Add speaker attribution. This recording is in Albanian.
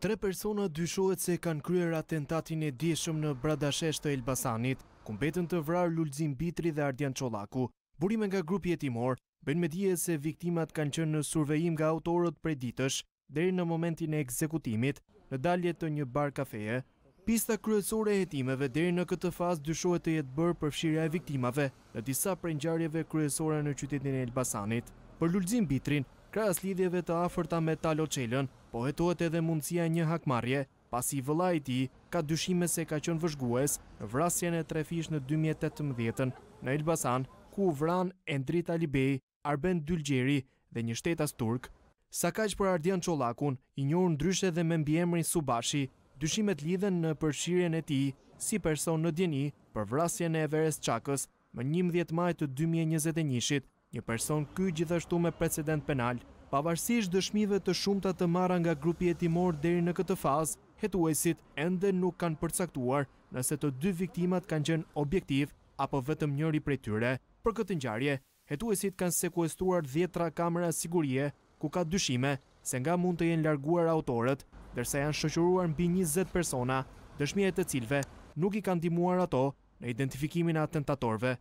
Speaker 1: Tre persona dyshohet se kanë kryer atentatin e djeshëm në Bradashesh të Elbasanit, ku mbetën të vrarë Lulzim Bitri dhe Ardian Çollaku. Burime nga grupi jetimor bën me dije se viktimat kanë qenë në survejim nga autorët prej ditësh deri në momentin e ekzekutimit në dalje të një bar kafeje. Pista kryesore e hetimeve deri në këtë fazë dyshohet të jetë bërë përfshirja e viktimave në disa prej ngjarjeve kryesore në qytetin e Elbasanit. Për Lulzim Bitrin, kras lidhjeve të afërta me Talo Qelën, po hetohet edhe mundësia një hakmarje, pasi vëla i ti ka dyshime se ka qënë vëzhgues në vrasjen e trefish në 2018-ën në Elbasan, ku vran Endrit Talibej, Arben Dylgjeri dhe një shtetas Turk. Sa kaq për Ardian Qolakun, i njërë ndryshe dhe me mbjemri Subashi, dyshimet lidhen në përshirjen e ti si person në djeni për vrasjen e Everest Qakës më 11 majtë 2021-it Një person ky gjithashtu me precedent penal, pavarësisht dëshmive të shumta të marra nga grupi hetimor deri në këtë fazë, hetuesit ende nuk kanë përcaktuar nëse të dy viktimat kanë qenë objektiv apo vetëm njëri prej tyre. Për këtë ngjarje, hetuesit kanë sekuestruar 10 kamera sigurie ku ka dyshime se nga mund të jenë larguar autorët, dërsa janë shoqëruar mbi 20 persona, dëshmia e të cilve nuk i kanë ndihmuar ato në identifikimin e atentatorëve.